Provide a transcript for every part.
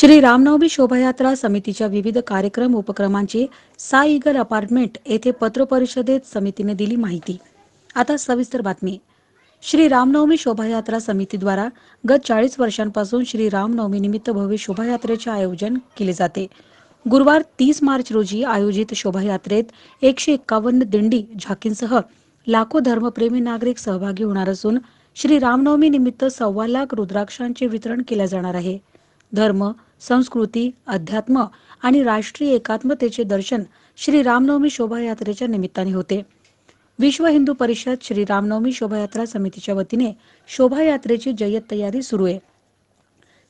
श्री रामनवमी शोभायात्रा समितीच्या विविध कार्यक्रम उपक्रमांची साईगर अपार्टमेंट येथे पत्र परिषदेत समितीने दिली माहिती आता सविस्तर बातमी श्री रामनवमी शोभायात्रा समितीद्वारा गत चाळीस वर्षांपासून श्री रामनवमी निमित्त भव्य शोभायात्रेचे आयोजन केले जाते गुरुवार तीस मार्च रोजी आयोजित शोभायात्रेत एकशे एकावन्न दिंडी झाकींसह लाखो धर्मप्रेमी नागरिक सहभागी होणार असून श्री रामनवमी निमित्त सव्वा लाख रुद्राक्षांचे वितरण केले जाणार आहे धर्म संस्कृती अध्यात्म आणि राष्ट्रीय एकात्मतेचे दर्शन श्री रामनवमी शोभायात्रेच्या निमित्ताने होते विश्व हिंदू परिषद श्री रामनवमी शोभायात्रा समितीच्या वतीने शोभायात्रेची जय्यत तयारी सुरू आहे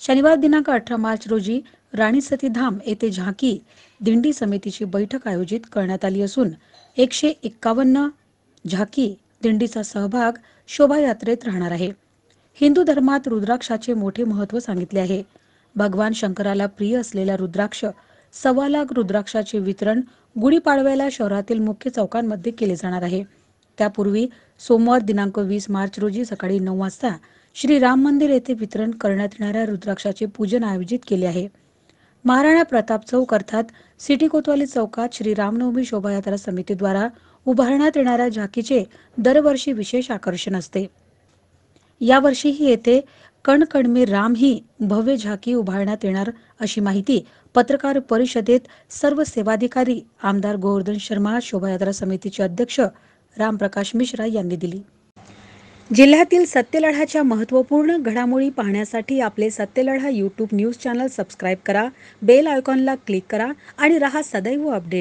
शनिवार दिनांक अठरा मार्च रोजी राणी धाम येथे झाकी दिंडी समितीची बैठक आयोजित करण्यात आली असून एकशे एक्कावन्न झाकी दिंडीचा सहभाग शोभायात्रेत राहणार आहे हिंदू धर्मात रुद्राक्षाचे मोठे महत्त्व सांगितले आहे भगवान शंकराला प्रिय असलेला रुद्राक्ष सव्वा लाख रुद्राक्षाचे वितरण गुढीपाडव्याला शहरातील मुख्य चौकांमध्ये केले जाणार आहे त्यापूर्वी सोमवार दिनांक वीस मार्च रोजी सकाळी नऊ वाजता श्री राम मंदिर येथे वितरण करण्यात येणाऱ्या रुद्राक्षाचे पूजन आयोजित केले आहे महाराणा प्रताप चौक अर्थात सिटी कोतवाली चौकात श्री रामनवमी शोभायात्रा समितीद्वारा उभारण्यात येणाऱ्या झाकीचे दरवर्षी विशेष आकर्षण असते यावर्षीही येथे कणकण राम ही भव्य झाकी उभारण्यात येणार अशी माहिती पत्रकार परिषदेत सर्व सेवाधिकारी आमदार गोवर्धन शर्मा शोभायात्रा समितीचे अध्यक्ष रामप्रकाश मिश्रा यांनी दिली जिल्ह्यातील सत्यलढाच्या महत्त्वपूर्ण घडामोडी पाहण्यासाठी आपले Satyaladha YouTube news channel subscribe करा बेल आयकॉनला क्लिक करा आणि रहा सदैव अपडेट